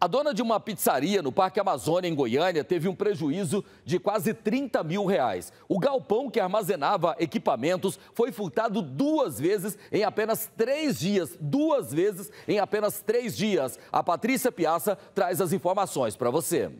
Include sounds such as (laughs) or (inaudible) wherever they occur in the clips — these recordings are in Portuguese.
A dona de uma pizzaria no Parque Amazônia, em Goiânia, teve um prejuízo de quase 30 mil reais. O galpão que armazenava equipamentos foi furtado duas vezes em apenas três dias. Duas vezes em apenas três dias. A Patrícia Piaça traz as informações para você.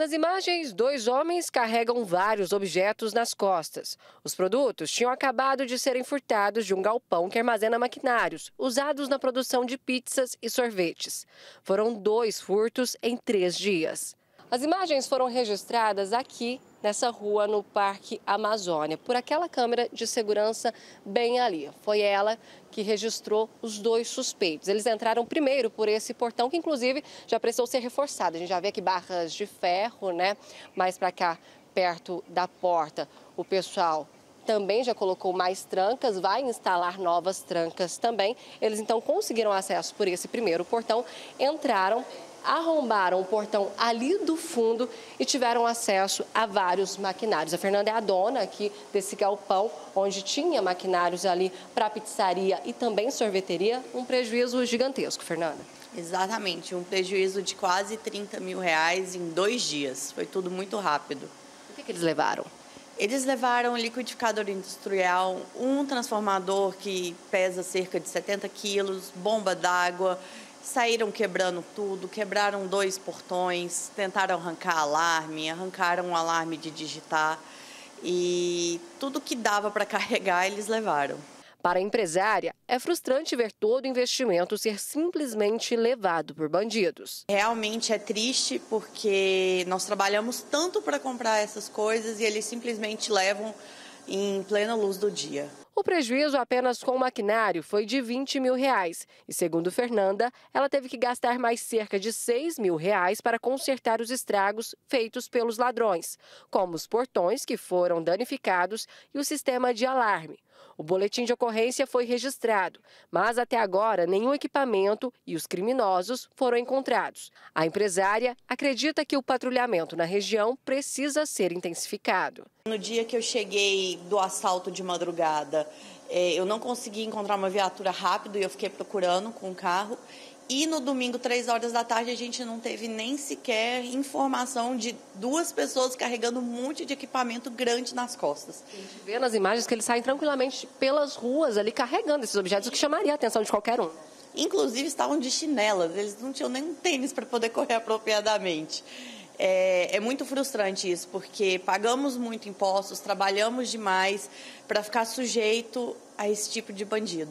Nas imagens, dois homens carregam vários objetos nas costas. Os produtos tinham acabado de serem furtados de um galpão que armazena maquinários usados na produção de pizzas e sorvetes. Foram dois furtos em três dias. As imagens foram registradas aqui nessa rua no Parque Amazônia, por aquela câmera de segurança bem ali. Foi ela que registrou os dois suspeitos. Eles entraram primeiro por esse portão, que inclusive já precisou ser reforçado. A gente já vê aqui barras de ferro, né? Mais para cá, perto da porta, o pessoal também já colocou mais trancas, vai instalar novas trancas também. Eles então conseguiram acesso por esse primeiro portão, entraram arrombaram o portão ali do fundo e tiveram acesso a vários maquinários. A Fernanda é a dona aqui desse galpão, onde tinha maquinários ali para pizzaria e também sorveteria, um prejuízo gigantesco, Fernanda. Exatamente, um prejuízo de quase 30 mil reais em dois dias. Foi tudo muito rápido. O que, que eles levaram? Eles levaram um liquidificador industrial, um transformador que pesa cerca de 70 quilos, bomba d'água, saíram quebrando tudo, quebraram dois portões, tentaram arrancar alarme, arrancaram um alarme de digitar e tudo que dava para carregar eles levaram. Para a empresária, é frustrante ver todo investimento ser simplesmente levado por bandidos. Realmente é triste porque nós trabalhamos tanto para comprar essas coisas e eles simplesmente levam em plena luz do dia. O prejuízo apenas com o maquinário foi de 20 mil reais. E segundo Fernanda, ela teve que gastar mais cerca de 6 mil reais para consertar os estragos feitos pelos ladrões, como os portões que foram danificados e o sistema de alarme. O boletim de ocorrência foi registrado, mas até agora nenhum equipamento e os criminosos foram encontrados. A empresária acredita que o patrulhamento na região precisa ser intensificado. No dia que eu cheguei do assalto de madrugada, eh, eu não consegui encontrar uma viatura rápido e eu fiquei procurando com o carro. E no domingo, três horas da tarde, a gente não teve nem sequer informação de duas pessoas carregando um monte de equipamento grande nas costas. A gente vê nas imagens que eles saem tranquilamente pelas ruas ali carregando esses objetos, o que chamaria a atenção de qualquer um. Inclusive estavam de chinelas, eles não tinham nem um tênis para poder (laughs) correr apropriadamente. É, é, muito frustrante isso, porque pagamos muito impostos, trabalhamos demais para ficar sujeito a esse tipo de bandido.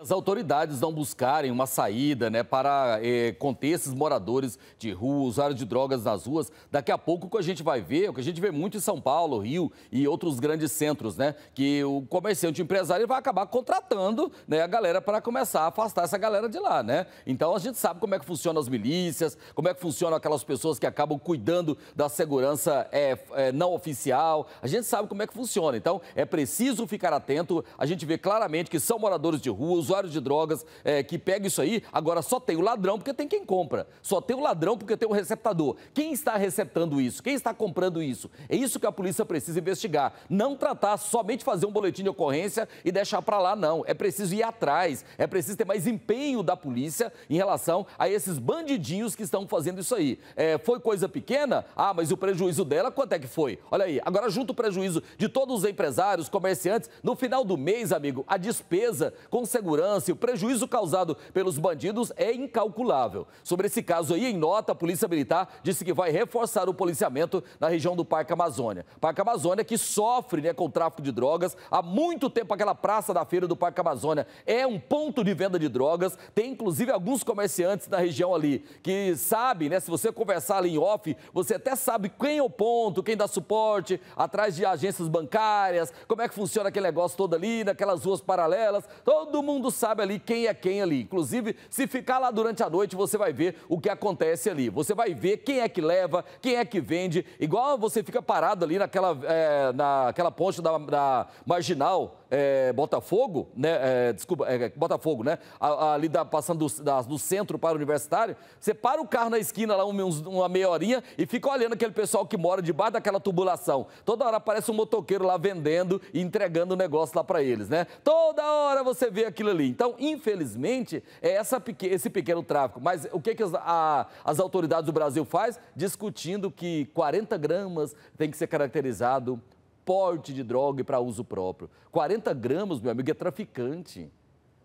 As autoridades não buscarem uma saída né, para eh, conter esses moradores de rua, usuários de drogas nas ruas, daqui a pouco o que a gente vai ver, o que a gente vê muito em São Paulo, Rio e outros grandes centros, né, que o comerciante, o empresário vai acabar contratando né, a galera para começar a afastar essa galera de lá. Né? Então a gente sabe como é que funcionam as milícias, como é que funcionam aquelas pessoas que acabam cuidando da segurança é, é, não oficial, a gente sabe como é que funciona. Então é preciso ficar atento, a gente vê claramente que são moradores de ruas, usuário de drogas é, que pega isso aí, agora só tem o ladrão porque tem quem compra. Só tem o ladrão porque tem o receptador. Quem está receptando isso? Quem está comprando isso? É isso que a polícia precisa investigar. Não tratar somente fazer um boletim de ocorrência e deixar para lá, não. É preciso ir atrás, é preciso ter mais empenho da polícia em relação a esses bandidinhos que estão fazendo isso aí. É, foi coisa pequena? Ah, mas o prejuízo dela, quanto é que foi? Olha aí, agora junto o prejuízo de todos os empresários, comerciantes, no final do mês, amigo, a despesa com segurança segurança e o prejuízo causado pelos bandidos é incalculável. Sobre esse caso aí, em nota, a Polícia Militar disse que vai reforçar o policiamento na região do Parque Amazônia. Parque Amazônia que sofre né, com o tráfico de drogas. Há muito tempo aquela praça da feira do Parque Amazônia é um ponto de venda de drogas. Tem inclusive alguns comerciantes na região ali que sabem, né? Se você conversar ali em off, você até sabe quem é o ponto, quem dá suporte, atrás de agências bancárias, como é que funciona aquele negócio todo ali, naquelas ruas paralelas. Todo mundo mundo sabe ali quem é quem ali. Inclusive, se ficar lá durante a noite, você vai ver o que acontece ali. Você vai ver quem é que leva, quem é que vende. Igual você fica parado ali naquela, é, naquela ponte da, da Marginal, é, Botafogo, né? É, desculpa, é, Botafogo, né? Ali da, passando do, da, do, centro para o universitário, você para o carro na esquina lá um, uma meia horinha e fica olhando aquele pessoal que mora debaixo daquela tubulação. Toda hora aparece um motoqueiro lá vendendo e entregando o negócio lá para eles, né? Toda hora você vê aquilo ali ali. Então, infelizmente, é essa, esse pequeno tráfico. Mas o que, que as, a, as autoridades do Brasil faz? Discutindo que 40 gramas tem que ser caracterizado porte de droga para uso próprio. 40 gramas, meu amigo, é traficante.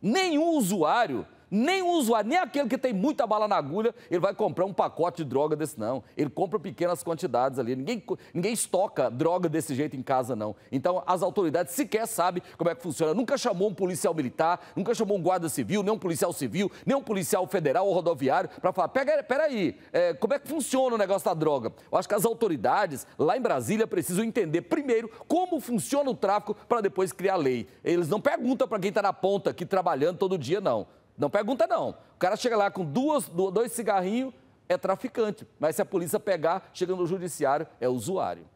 Nenhum usuário nem o usuário, nem aquele que tem muita bala na agulha, ele vai comprar um pacote de droga desse, não. Ele compra pequenas quantidades ali. Ninguém, ninguém estoca droga desse jeito em casa, não. Então, as autoridades sequer sabem como é que funciona. Nunca chamou um policial militar, nunca chamou um guarda civil, nem um policial civil, nem um policial federal ou rodoviário para falar: Pega, peraí, é, como é que funciona o negócio da droga? Eu acho que as autoridades lá em Brasília precisam entender primeiro como funciona o tráfico para depois criar lei. Eles não perguntam para quem está na ponta aqui trabalhando todo dia, não. Não pergunta, não. O cara chega lá com duas, dois cigarrinhos, é traficante. Mas se a polícia pegar, chega no judiciário, é usuário.